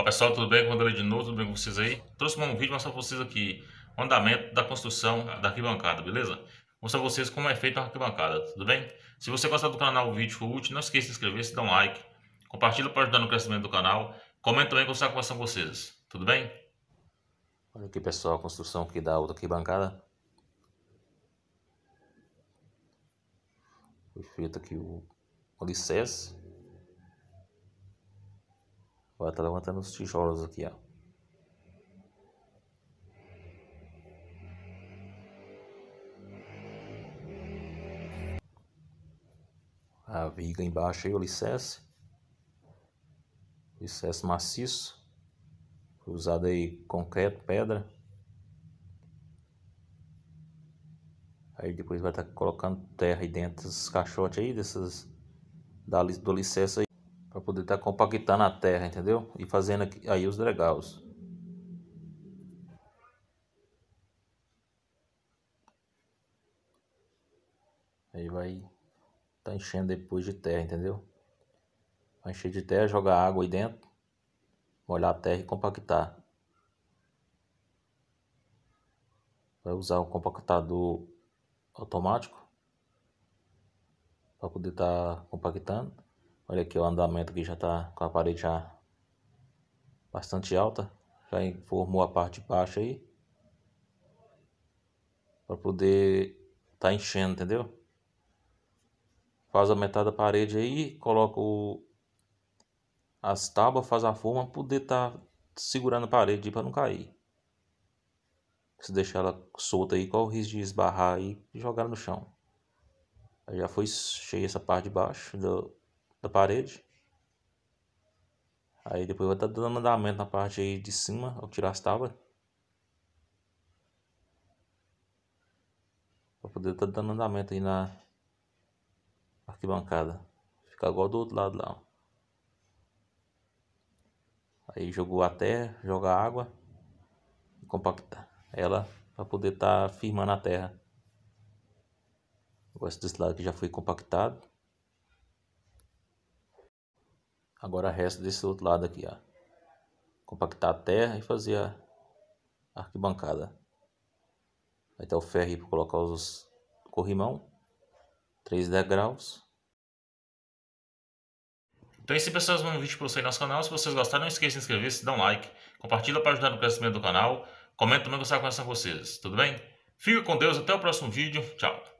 Olá pessoal, tudo bem? Quando de novo, tudo bem com vocês aí? Trouxe um vídeo mostrar para vocês aqui o andamento da construção da arquibancada, beleza? Mostrar para vocês como é feita a arquibancada, tudo bem? Se você gostar do canal, o vídeo for útil, não esqueça de se inscrever, se dá um like, compartilha para ajudar no crescimento do canal, comenta também que eu sei com vocês, tudo bem? Olha aqui pessoal, a construção aqui da outra arquibancada. Foi feito aqui o alicerce. Agora tá levantando os tijolos aqui, ó. A viga embaixo aí, o alicerce. Alicerce maciço. usado aí concreto, pedra. Aí depois vai estar tá colocando terra aí dentro desses caixotes aí, desses da, do alicerce aí para poder estar tá compactando a terra, entendeu? E fazendo aqui, aí os dragaus. Aí vai tá enchendo depois de terra, entendeu? Vai encher de terra, jogar água aí dentro, molhar a terra e compactar. Vai usar o compactador automático para poder estar tá compactando. Olha aqui o andamento que já está com a parede já bastante alta. Já formou a parte de baixo aí. Para poder tá enchendo, entendeu? Faz a metade da parede aí, coloca o, as tábuas, faz a forma para poder tá segurando a parede para não cair. Se deixar ela solta aí, qual o risco de esbarrar e jogar no chão. já foi cheia essa parte de baixo do, da parede. Aí depois eu vou estar dando andamento na parte aí de cima, ao tirar as tábuas. Pra poder estar tá dando andamento aí na arquibancada. Fica igual do outro lado lá. Aí jogou a terra, joga a água e compacta ela para poder estar tá firmando a terra. Eu gosto desse lado que já foi compactado. Agora resta desse outro lado aqui, ó. Compactar a terra e fazer a arquibancada. Vai ter o ferro para colocar os corrimão. 3 degraus. Então é isso, pessoal. Mais um vídeo para você no nosso canal. Se vocês gostaram, não esqueça de se inscrever, se dá um like. Compartilha para ajudar no crescimento do canal. Comenta também que de conversar com vocês. Tudo bem? Fica com Deus. Até o próximo vídeo. Tchau.